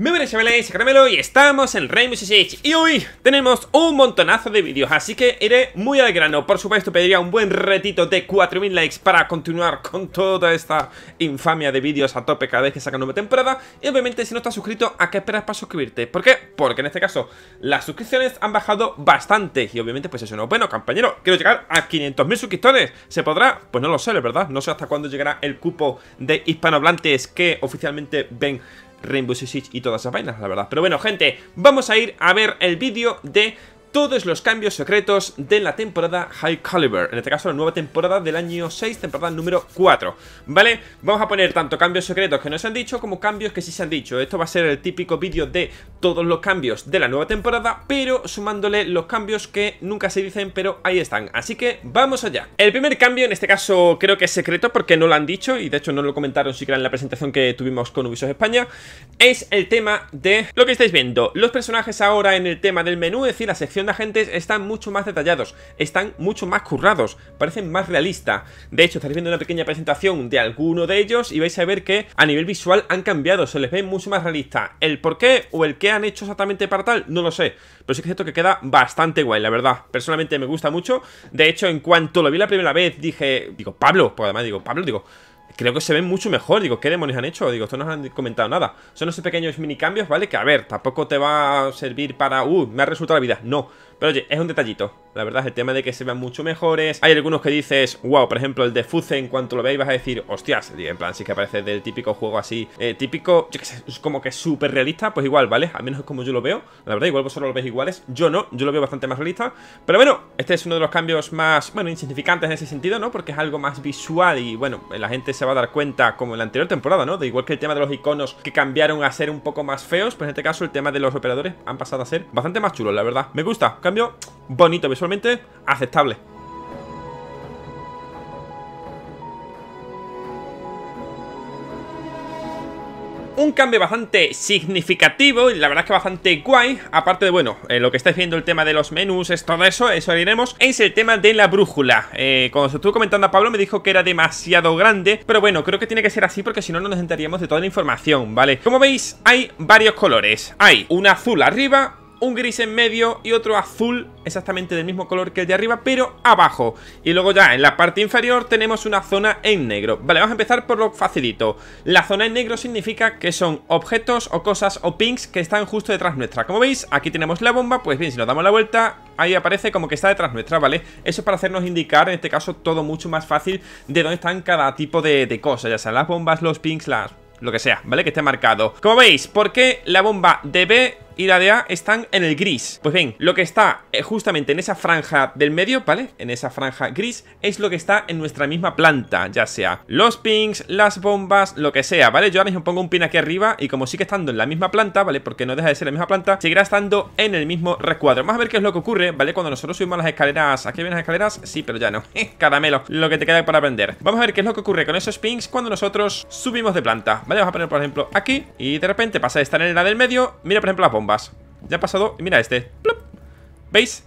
Muy buenas chavales, Caramelo y estamos en Rainbow Six Y hoy tenemos un montonazo de vídeos Así que iré muy al grano Por supuesto pediría un buen retito de 4000 likes Para continuar con toda esta infamia de vídeos a tope Cada vez que sacan nueva temporada Y obviamente si no estás suscrito, ¿a qué esperas para suscribirte? ¿Por qué? Porque en este caso las suscripciones han bajado bastante Y obviamente pues eso no Bueno compañero, quiero llegar a 500.000 suscriptores ¿Se podrá? Pues no lo sé, la verdad No sé hasta cuándo llegará el cupo de hispanohablantes Que oficialmente ven Rainbow Six y todas esas vainas, la verdad. Pero bueno, gente, vamos a ir a ver el vídeo de todos los cambios secretos de la temporada High Caliber, en este caso la nueva temporada del año 6, temporada número 4, ¿vale? Vamos a poner tanto cambios secretos que no se han dicho como cambios que sí se han dicho, esto va a ser el típico vídeo de todos los cambios de la nueva temporada, pero sumándole los cambios que nunca se dicen, pero ahí están, así que vamos allá. El primer cambio en este caso creo que es secreto porque no lo han dicho y de hecho no lo comentaron siquiera en la presentación que tuvimos con Ubisoft España, es el tema de lo que estáis viendo, los personajes ahora en el tema del menú, es decir, la sección agentes están mucho más detallados, están mucho más currados, parecen más realistas. De hecho, estaréis viendo una pequeña presentación de alguno de ellos y vais a ver que a nivel visual han cambiado, se les ve mucho más realista. El por qué o el qué han hecho exactamente para tal, no lo sé, pero sí que es cierto que queda bastante guay, la verdad. Personalmente me gusta mucho. De hecho, en cuanto lo vi la primera vez, dije, digo, Pablo, porque además digo, Pablo, digo, creo que se ven mucho mejor. Digo, ¿qué demonios han hecho? Digo, esto no nos han comentado nada. Son esos pequeños mini cambios, ¿vale? Que a ver, tampoco te va a servir para, uh, me ha resultado la vida. No, pero oye, es un detallito. La verdad, es el tema de que se vean mucho mejores. Hay algunos que dices, wow, por ejemplo, el de Fuce, en cuanto lo veáis vas a decir, hostias, en plan, sí que aparece del típico juego así, eh, típico, yo sé, como que súper realista, pues igual, ¿vale? Al menos es como yo lo veo. La verdad, igual vosotros lo veis iguales. Yo no, yo lo veo bastante más realista. Pero bueno, este es uno de los cambios más, bueno, insignificantes en ese sentido, ¿no? Porque es algo más visual y, bueno, la gente se va a dar cuenta, como en la anterior temporada, ¿no? De igual que el tema de los iconos que cambiaron a ser un poco más feos, pues en este caso el tema de los operadores han pasado a ser bastante más chulos, la verdad. Me gusta, cambio bonito visualmente, aceptable. un cambio bastante significativo y la verdad es que bastante guay. Aparte de, bueno, eh, lo que estáis viendo, el tema de los menús, es todo eso, eso lo iremos. Es el tema de la brújula. Eh, cuando se estuvo comentando a Pablo me dijo que era demasiado grande, pero bueno, creo que tiene que ser así porque si no, no nos enteraríamos de toda la información, ¿vale? Como veis, hay varios colores. Hay un azul arriba, un gris en medio y otro azul, exactamente del mismo color que el de arriba, pero abajo. Y luego ya en la parte inferior tenemos una zona en negro. Vale, vamos a empezar por lo facilito. La zona en negro significa que son objetos o cosas o pings que están justo detrás nuestra. Como veis, aquí tenemos la bomba, pues bien, si nos damos la vuelta, ahí aparece como que está detrás nuestra, ¿vale? Eso es para hacernos indicar, en este caso, todo mucho más fácil de dónde están cada tipo de, de cosas, ya sean las bombas, los pings, las... Lo que sea, ¿vale? Que esté marcado Como veis, ¿por qué la bomba debe y la de A están en el gris. Pues bien, lo que está eh, justamente en esa franja del medio, ¿vale? En esa franja gris es lo que está en nuestra misma planta, ya sea los pings, las bombas, lo que sea, ¿vale? Yo ahora mismo pongo un pin aquí arriba y como sigue estando en la misma planta, ¿vale? Porque no deja de ser la misma planta, seguirá estando en el mismo recuadro. Vamos a ver qué es lo que ocurre, ¿vale? Cuando nosotros subimos las escaleras, ¿aquí vienen las escaleras? Sí, pero ya no. Caramelo, lo que te queda para aprender. Vamos a ver qué es lo que ocurre con esos pings cuando nosotros subimos de planta, ¿vale? Vamos a poner, por ejemplo, aquí y de repente pasa de estar en la del medio, mira, por ejemplo, las bombas bombas Ya ha pasado, mira este ¿Veis?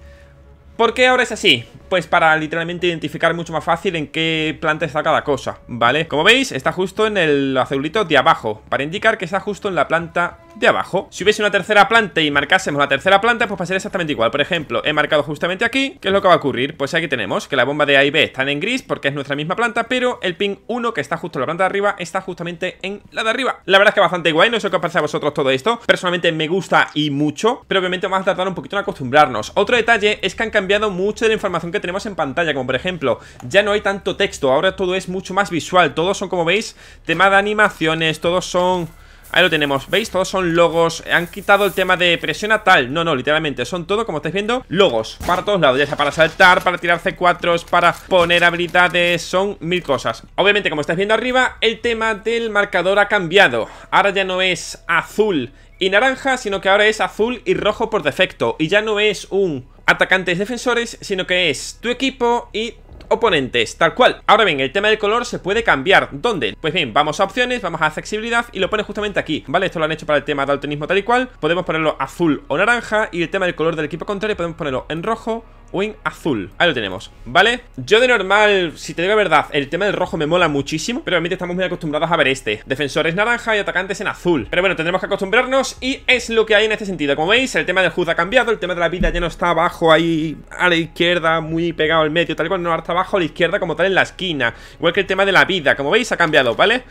¿Por qué ahora es así? pues para literalmente identificar mucho más fácil en qué planta está cada cosa, ¿vale? Como veis, está justo en el azulito de abajo, para indicar que está justo en la planta de abajo. Si hubiese una tercera planta y marcásemos la tercera planta, pues a ser exactamente igual. Por ejemplo, he marcado justamente aquí, ¿qué es lo que va a ocurrir? Pues aquí tenemos que la bomba de A y B están en gris porque es nuestra misma planta, pero el pin 1 que está justo en la planta de arriba está justamente en la de arriba. La verdad es que bastante guay, no sé qué os parece a vosotros todo esto. Personalmente me gusta y mucho, pero obviamente vamos a tardar un poquito en acostumbrarnos. Otro detalle es que han cambiado mucho de la información que tenemos en pantalla Como por ejemplo, ya no hay tanto texto Ahora todo es mucho más visual Todos son, como veis, tema de animaciones Todos son... Ahí lo tenemos, ¿veis? Todos son logos Han quitado el tema de presión a tal No, no, literalmente, son todo, como estáis viendo, logos Para todos lados, ya sea para saltar, para tirar C4 Para poner habilidades Son mil cosas, obviamente como estáis viendo arriba El tema del marcador ha cambiado Ahora ya no es azul y naranja, sino que ahora es azul y rojo por defecto Y ya no es un atacantes defensores, sino que es tu equipo y oponentes, tal cual. Ahora bien, el tema del color se puede cambiar. ¿Dónde? Pues bien, vamos a opciones, vamos a accesibilidad y lo pone justamente aquí, ¿vale? Esto lo han hecho para el tema de altruismo tal y cual. Podemos ponerlo azul o naranja y el tema del color del equipo contrario podemos ponerlo en rojo en azul Ahí lo tenemos, ¿vale? Yo de normal, si te digo la verdad, el tema del rojo me mola muchísimo Pero realmente estamos muy acostumbrados a ver este Defensores naranja y atacantes en azul Pero bueno, tendremos que acostumbrarnos y es lo que hay en este sentido Como veis, el tema del HUD ha cambiado El tema de la vida ya no está abajo ahí a la izquierda Muy pegado al medio, tal cual No, está abajo a la izquierda como tal en la esquina Igual que el tema de la vida, como veis ha cambiado, ¿vale?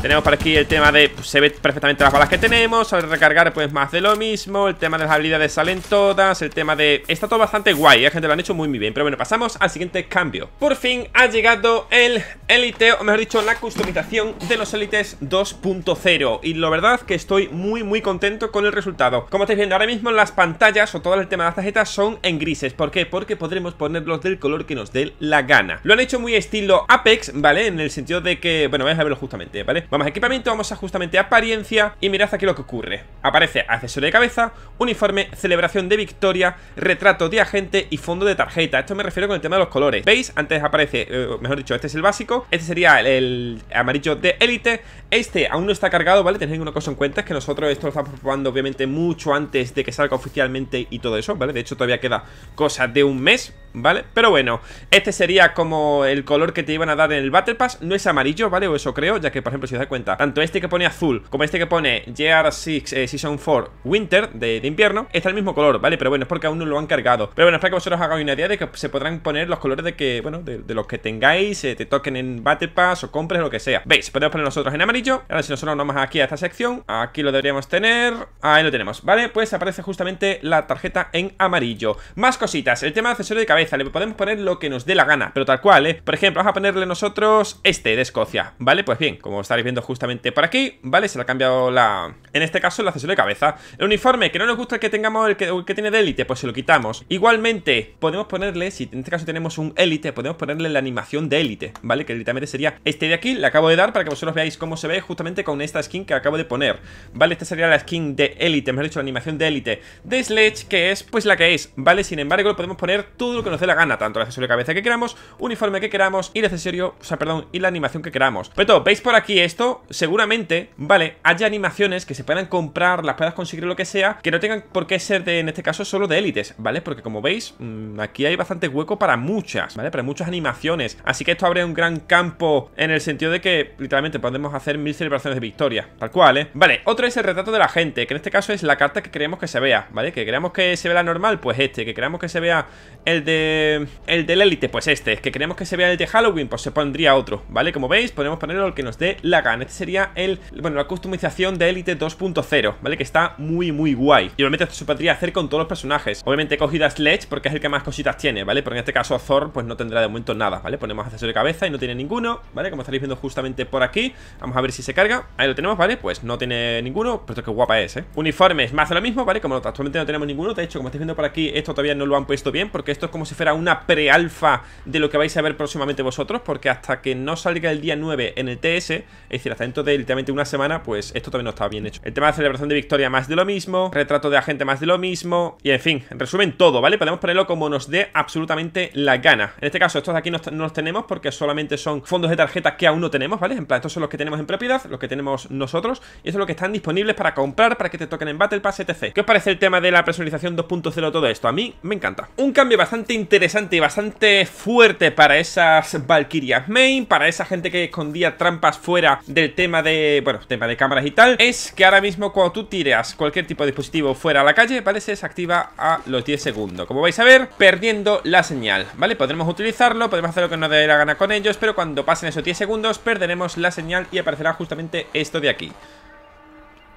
Tenemos por aquí el tema de... Pues, se ve perfectamente las balas que tenemos saber recargar, pues más de lo mismo El tema de las habilidades salen todas El tema de... Está todo bastante guay, La gente, lo han hecho muy, muy bien Pero bueno, pasamos al siguiente cambio Por fin ha llegado el Elite O mejor dicho, la customización de los Elites 2.0 Y la verdad que estoy muy, muy contento con el resultado Como estáis viendo ahora mismo, las pantallas o todo el tema de las tarjetas son en grises ¿Por qué? Porque podremos ponerlos del color que nos dé la gana Lo han hecho muy estilo Apex, ¿vale? En el sentido de que... Bueno, vais a verlo justamente, ¿vale? Vamos a equipamiento, vamos a justamente apariencia y mirad aquí lo que ocurre. Aparece accesorio de cabeza, uniforme, celebración de victoria, retrato de agente y fondo de tarjeta. Esto me refiero con el tema de los colores. ¿Veis? Antes aparece, eh, mejor dicho, este es el básico, este sería el, amarillo de élite, este aún no está cargado, ¿vale? Tenéis una cosa en cuenta, es que nosotros esto lo estamos probando obviamente mucho antes de que salga oficialmente y todo eso, ¿vale? De hecho todavía queda cosa de un mes, ¿vale? Pero bueno, este sería como el color que te iban a dar en el Battle Pass, no es amarillo, ¿vale? O eso creo, ya que por ejemplo si de cuenta, tanto este que pone azul como este que pone jr 6 eh, Season 4 Winter de, invierno, está el mismo color, ¿vale? Pero bueno, es porque aún no lo han cargado. Pero bueno, Espero que vosotros hagáis una idea de que se podrán poner los colores de que, bueno, de, los que tengáis, eh, te toquen en Battle Pass o compres lo que sea. ¿Veis? Podemos poner nosotros en amarillo. Ahora si nosotros vamos aquí a esta sección, aquí lo deberíamos tener. Ahí lo tenemos, ¿vale? Pues aparece justamente la tarjeta en amarillo. Más cositas, el tema de accesorio de cabeza, le podemos poner lo que nos dé la gana, pero tal cual, ¿eh? Por ejemplo, vamos a ponerle nosotros este de Escocia, ¿vale? Pues bien, como estaréis justamente por aquí, ¿vale? Se le ha cambiado la... En este caso, el accesorio de cabeza. El uniforme, que no nos gusta el que tengamos, el que, tiene de élite, pues se lo quitamos. Igualmente, podemos ponerle, si en este caso tenemos un élite, podemos ponerle la animación de élite, ¿vale? Que literalmente sería este de aquí, le acabo de dar para que vosotros veáis cómo se ve justamente con esta skin que acabo de poner, ¿vale? Esta sería la skin de élite, mejor dicho, la animación de élite de Sledge, que es pues la que es, ¿vale? Sin embargo, lo podemos poner todo lo que nos dé la gana, tanto el accesorio de cabeza que queramos, uniforme que queramos y el accesorio, o sea, perdón, y la animación que queramos. Pero todo, veis por aquí esto seguramente, ¿vale? Haya animaciones que se puedan comprar, las puedas conseguir lo que sea, que no tengan por qué ser de, en este caso, solo de élites, ¿vale? Porque como veis, mm, aquí hay bastante hueco para muchas, ¿vale? Para muchas animaciones. Así que esto abre un gran campo en el sentido de que literalmente podemos hacer mil celebraciones de victoria, tal cual, ¿eh? Vale, otro es el retrato de la gente, que en este caso es la carta que creemos que se vea, ¿vale? Que queremos que se vea la normal, pues este, que queremos que se vea el de el del élite, pues este, que queremos que se vea el de Halloween, pues se pondría otro, ¿vale? Como veis, podemos ponerlo el que nos dé la este sería el, bueno, la customización de Elite 2.0, ¿vale? Que está muy, muy guay. Y obviamente esto se podría hacer con todos los personajes. Obviamente he cogido a Sledge porque es el que más cositas tiene, ¿vale? Pero en este caso Thor pues no tendrá de momento nada, ¿vale? Ponemos accesorio de cabeza y no tiene ninguno, ¿vale? Como estaréis viendo justamente por aquí. Vamos a ver si se carga. Ahí lo tenemos, ¿vale? Pues no tiene ninguno, pero qué guapa es, ¿eh? Uniformes, más de lo mismo, ¿vale? Como actualmente no tenemos ninguno. De hecho, como estáis viendo por aquí, esto todavía no lo han puesto bien porque esto es como si fuera una pre-alfa de lo que vais a ver próximamente vosotros porque hasta que no salga el día 9 en el TS, es decir, hasta dentro de literalmente una semana, pues esto también no estaba bien hecho. El tema de celebración de victoria, más de lo mismo. Retrato de agente, más de lo mismo. Y en fin, resumen todo, ¿vale? Podemos ponerlo como nos dé absolutamente la gana. En este caso, estos de aquí no, los tenemos porque solamente son fondos de tarjetas que aún no tenemos, ¿vale? En plan, estos son los que tenemos en propiedad, los que tenemos nosotros. Y eso es lo que están disponibles para comprar, para que te toquen en Battle Pass, etc. ¿Qué os parece el tema de la personalización 2.0 todo esto? A mí me encanta. Un cambio bastante interesante y bastante fuerte para esas Valkyrias main, para esa gente que escondía trampas fuera del tema de, bueno, tema de cámaras y tal Es que ahora mismo cuando tú tiras cualquier tipo de dispositivo fuera a la calle, ¿vale? Se desactiva a los 10 segundos Como vais a ver, perdiendo la señal, ¿vale? Podremos utilizarlo, podemos hacer lo que nos dé la gana con ellos Pero cuando pasen esos 10 segundos perderemos la señal y aparecerá justamente esto de aquí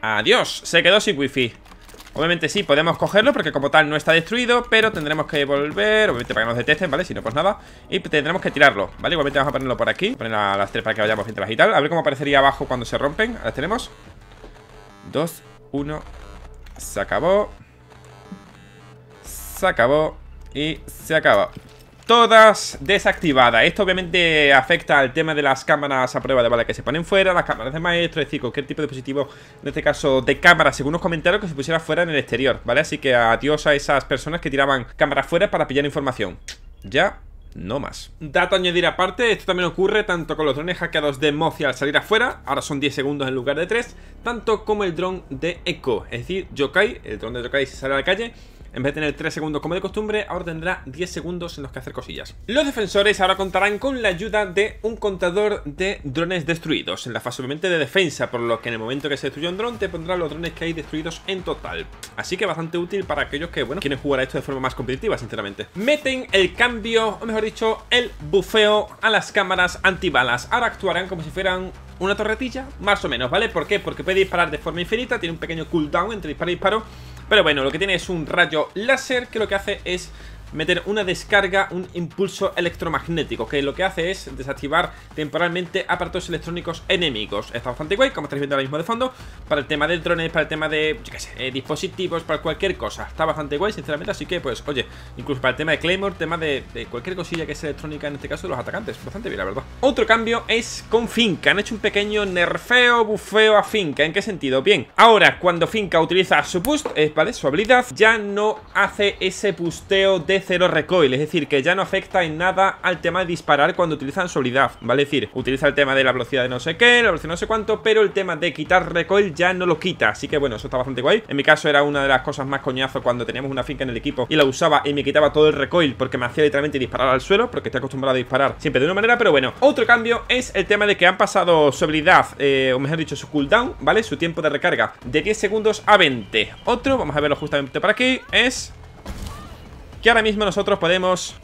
Adiós, se quedó sin wifi Obviamente sí, podemos cogerlo porque como tal no está destruido Pero tendremos que volver, obviamente para que nos detesten, ¿vale? Si no, pues nada Y tendremos que tirarlo, ¿vale? Igualmente vamos a ponerlo por aquí Poner a las tres para que vayamos mientras y tal A ver cómo aparecería abajo cuando se rompen ahora tenemos Dos, uno Se acabó Se acabó Y se acabó todas desactivadas. Esto obviamente afecta al tema de las cámaras a prueba de bala que se ponen fuera, las cámaras de maestro, es decir, cualquier tipo de dispositivo, en este caso de cámara, según los comentarios, que se pusiera fuera en el exterior, ¿vale? Así que adiós a esas personas que tiraban cámaras fuera para pillar información. Ya no más. Dato a añadir aparte, esto también ocurre tanto con los drones hackeados de mocia al salir afuera, ahora son 10 segundos en lugar de 3, tanto como el dron de Echo, es decir, Yokai, el dron de Yokai se sale a la calle en vez de tener 3 segundos como de costumbre, ahora tendrá 10 segundos en los que hacer cosillas. Los defensores ahora contarán con la ayuda de un contador de drones destruidos, en la fase obviamente de defensa, por lo que en el momento que se destruye un dron te pondrá los drones que hay destruidos en total. Así que bastante útil para aquellos que, bueno, quieren jugar a esto de forma más competitiva, sinceramente. Meten el cambio, o mejor dicho, el bufeo a las cámaras antibalas. Ahora actuarán como si fueran una torretilla, más o menos, ¿vale? ¿Por qué? Porque puede disparar de forma infinita, tiene un pequeño cooldown entre disparo y disparo pero bueno, lo que tiene es un rayo láser que lo que hace es meter una descarga, un impulso electromagnético, que lo que hace es desactivar temporalmente aparatos electrónicos enemigos. Está bastante guay, como estáis viendo ahora mismo de fondo, para el tema de drones, para el tema de, qué sé, eh, dispositivos, para cualquier cosa. Está bastante guay, sinceramente, así que, pues, oye, incluso para el tema de Claymore, tema de, cualquier cosilla que sea electrónica, en este caso, de los atacantes. Bastante bien, la verdad. Otro cambio es con Finca. Han hecho un pequeño nerfeo, bufeo a Finca. ¿En qué sentido? Bien, ahora, cuando Finca utiliza su boost, eh, ¿vale? Su habilidad, ya no hace ese busteo de cero recoil, es decir, que ya no afecta en nada al tema de disparar cuando utilizan su ¿vale? Es decir, utiliza el tema de la velocidad de no sé qué, la velocidad no sé cuánto, pero el tema de quitar recoil ya no lo quita, así que bueno, eso está bastante guay. En mi caso era una de las cosas más coñazo cuando teníamos una finca en el equipo y la usaba y me quitaba todo el recoil porque me hacía literalmente disparar al suelo, porque estoy acostumbrado a disparar siempre de una manera, pero bueno. Otro cambio es el tema de que han pasado su habilidad, eh, o mejor dicho, su cooldown, ¿vale? Su tiempo de recarga de 10 segundos a 20. Otro, vamos a verlo justamente por aquí, es que ahora mismo nosotros podemos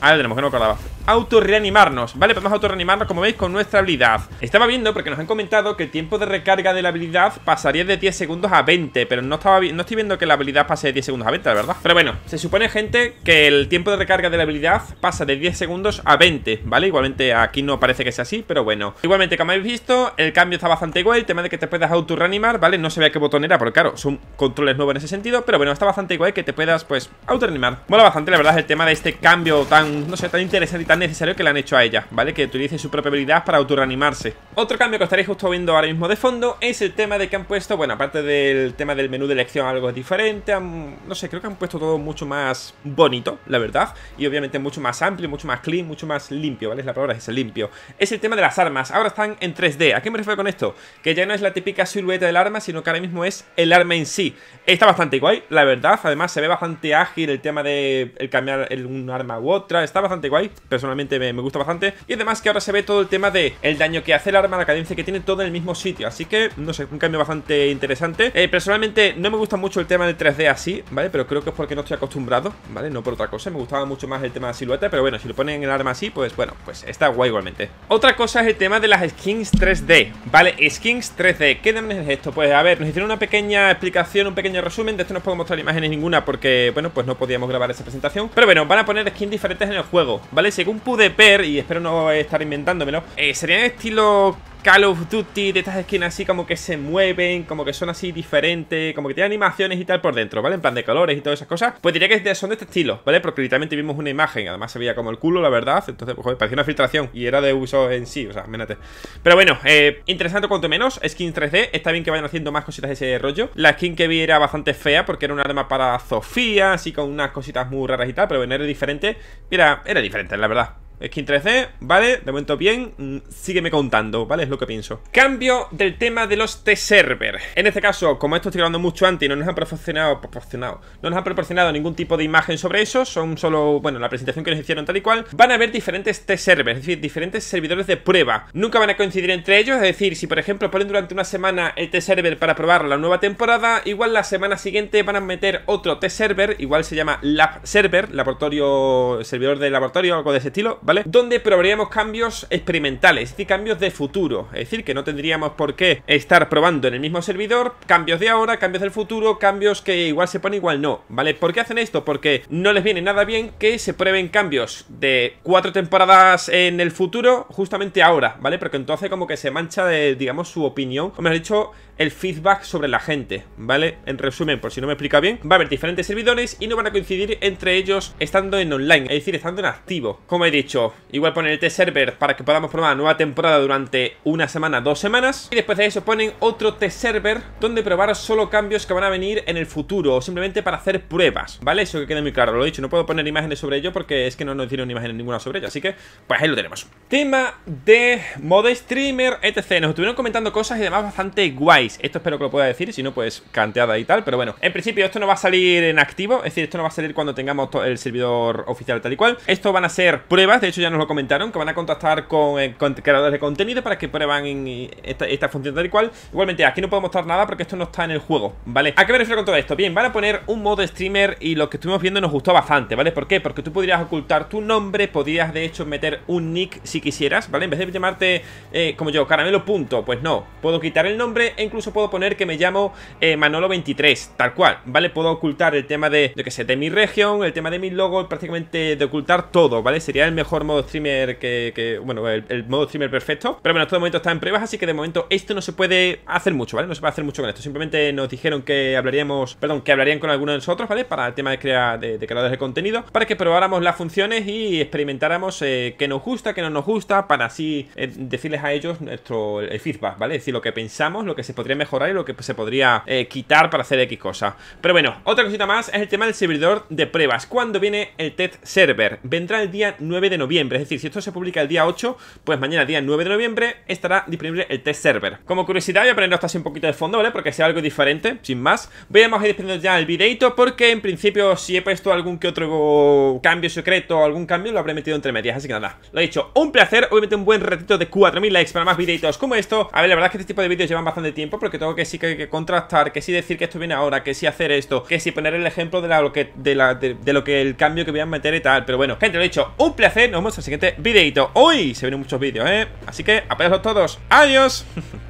ver, ah, tenemos que no acordaba Autorreanimarnos, ¿vale? Podemos autoreanimarnos como veis, con nuestra habilidad Estaba viendo, porque nos han comentado que el tiempo de recarga de la habilidad pasaría de 10 segundos a 20 Pero no, estaba, no estoy viendo que la habilidad pase de 10 segundos a 20, la verdad Pero bueno, se supone, gente, que el tiempo de recarga de la habilidad pasa de 10 segundos a 20, ¿vale? Igualmente aquí no parece que sea así, pero bueno Igualmente, como habéis visto, el cambio está bastante igual El tema de que te puedas autorreanimar, ¿vale? No se vea qué botón era, porque claro, son controles nuevos en ese sentido Pero bueno, está bastante igual que te puedas, pues, autoreanimar Mola bastante, la verdad, el tema de este cambio tan no sé, tan interesante y tan necesario que le han hecho a ella, ¿vale? Que utilice su propia habilidad para autorreanimarse. Otro cambio que estaréis justo viendo ahora mismo de fondo es el tema de que han puesto, bueno, aparte del tema del menú de elección algo diferente, no sé, creo que han puesto todo mucho más bonito, la verdad, y obviamente mucho más amplio, mucho más clean, mucho más limpio, ¿vale? Es La palabra es limpio. Es el tema de las armas, ahora están en 3D. ¿A qué me refiero con esto? Que ya no es la típica silueta del arma, sino que ahora mismo es el arma en sí. Está bastante guay, la verdad, además se ve bastante ágil el tema de el cambiar un arma u otra, está bastante guay Personalmente me, gusta bastante Y además que ahora se ve todo el tema de el daño que hace el arma, la cadencia que tiene todo en el mismo sitio Así que, no sé, un cambio bastante interesante eh, Personalmente no me gusta mucho el tema del 3D así, ¿vale? Pero creo que es porque no estoy acostumbrado, ¿vale? No por otra cosa, me gustaba mucho más el tema de silueta Pero bueno, si lo ponen en el arma así, pues bueno, pues está guay igualmente Otra cosa es el tema de las skins 3D, ¿vale? Skins 3D, ¿qué demonios es esto? Pues a ver, nos hicieron una pequeña explicación, un pequeño resumen De esto no os puedo mostrar imágenes ninguna porque, bueno, pues no podíamos grabar esa presentación Pero bueno, van a poner skins diferentes en el juego, ¿vale? Según pude ver, y espero no estar inventándomelo, eh, serían estilo Call of Duty, de estas skins así como que se mueven, como que son así diferentes, como que tienen animaciones y tal por dentro, ¿vale? En plan de colores y todas esas cosas, pues diría que son de este estilo, ¿vale? Porque literalmente vimos una imagen, además se veía como el culo, la verdad, entonces, pues, joder, parecía una filtración y era de uso en sí, o sea, ménate. Pero bueno, eh, interesante cuanto menos, skin 3D, está bien que vayan haciendo más cositas de ese rollo. La skin que vi era bastante fea porque era un arma para Sofía, así con unas cositas muy raras y tal, pero bueno, era diferente, mira, era diferente, la verdad. Skin 3D, vale, de momento bien, mm, sígueme contando, ¿vale? Es lo que pienso. Cambio del tema de los T-Server. En este caso, como esto estoy grabando mucho antes y no nos han proporcionado, proporcionado, no nos han proporcionado ningún tipo de imagen sobre eso, son solo, bueno, la presentación que nos hicieron tal y cual, van a haber diferentes T-Servers, es decir, diferentes servidores de prueba. Nunca van a coincidir entre ellos, es decir, si por ejemplo ponen durante una semana el T-Server para probar la nueva temporada, igual la semana siguiente van a meter otro T-Server, igual se llama Lab Server, laboratorio, servidor de laboratorio, algo de ese estilo, ¿vale? Donde probaríamos cambios experimentales, es decir, cambios de futuro. Es decir, que no tendríamos por qué estar probando en el mismo servidor cambios de ahora, cambios del futuro, cambios que igual se ponen, igual no, ¿vale? ¿Por qué hacen esto? Porque no les viene nada bien que se prueben cambios de cuatro temporadas en el futuro justamente ahora, ¿vale? Porque entonces como que se mancha de, digamos, su opinión, o mejor dicho, el feedback sobre la gente, ¿vale? En resumen, por si no me explica bien, va a haber diferentes servidores y no van a coincidir entre ellos estando en online, es decir, estando en activo. Como he dicho, igual ponen el t server para que podamos probar la nueva temporada durante una semana, dos semanas, y después de eso ponen otro t server donde probar solo cambios que van a venir en el futuro o simplemente para hacer pruebas, ¿vale? Eso que quede muy claro, lo he dicho, no puedo poner imágenes sobre ello porque es que no nos dieron imágenes ninguna sobre ello, así que pues ahí lo tenemos. Tema de modo streamer, etc. Nos estuvieron comentando cosas y demás bastante guay. Esto espero que lo pueda decir, si no, pues canteada y tal. Pero bueno, en principio esto no va a salir en activo, es decir, esto no va a salir cuando tengamos el servidor oficial tal y cual. Esto van a ser pruebas, de hecho ya nos lo comentaron, que van a contactar eh, con, creadores de contenido para que prueban eh, esta, función tal y cual. Igualmente, aquí no puedo mostrar nada porque esto no está en el juego, ¿vale? ¿A qué me refiero con todo esto? Bien, van a poner un modo streamer y lo que estuvimos viendo nos gustó bastante, ¿vale? ¿Por qué? Porque tú podrías ocultar tu nombre, podrías de hecho meter un nick si quisieras, ¿vale? En vez de llamarte eh, como yo, caramelo punto, pues no, puedo quitar el nombre en incluso puedo poner que me llamo eh, Manolo23, tal cual, ¿vale? Puedo ocultar el tema de, que sé, de mi región, el tema de mi logo, prácticamente de ocultar todo, ¿vale? Sería el mejor modo streamer que, bueno, el, modo streamer perfecto. Pero bueno, todo momento está en pruebas, así que de momento esto no se puede hacer mucho, ¿vale? No se puede hacer mucho con esto. Simplemente nos dijeron que hablaríamos, perdón, que hablarían con algunos de nosotros, ¿vale? Para el tema de, crear, de, creadores de contenido, para que probáramos las funciones y experimentáramos eh, qué nos gusta, qué no nos gusta, para así eh, decirles a ellos nuestro el feedback, ¿vale? Es decir, lo que pensamos, lo que se puede mejorar y lo que se podría eh, quitar para hacer X cosa. Pero bueno, otra cosita más es el tema del servidor de pruebas. ¿Cuándo viene el test server? Vendrá el día 9 de noviembre, es decir, si esto se publica el día 8, pues mañana día 9 de noviembre estará disponible el test server. Como curiosidad voy a ponerlo hasta así un poquito de fondo, ¿vale? Porque sea algo diferente, sin más. Voy a ir despidiendo ya el videito porque en principio si he puesto algún que otro cambio secreto o algún cambio lo habré metido entre medias, así que nada. Lo he dicho, un placer, obviamente un buen ratito de 4000 likes para más videitos como esto. A ver, la verdad es que este tipo de vídeos llevan bastante tiempo porque tengo que sí que, que, contrastar, que sí decir que esto viene ahora, que sí hacer esto, que sí poner el ejemplo de, lo, que, de, lo que el cambio que voy a meter y tal. Pero bueno, gente, lo he dicho, un placer, nos vemos en el siguiente videito. Hoy se vienen muchos vídeos, ¿eh? Así que apoyadlos todos. Adiós.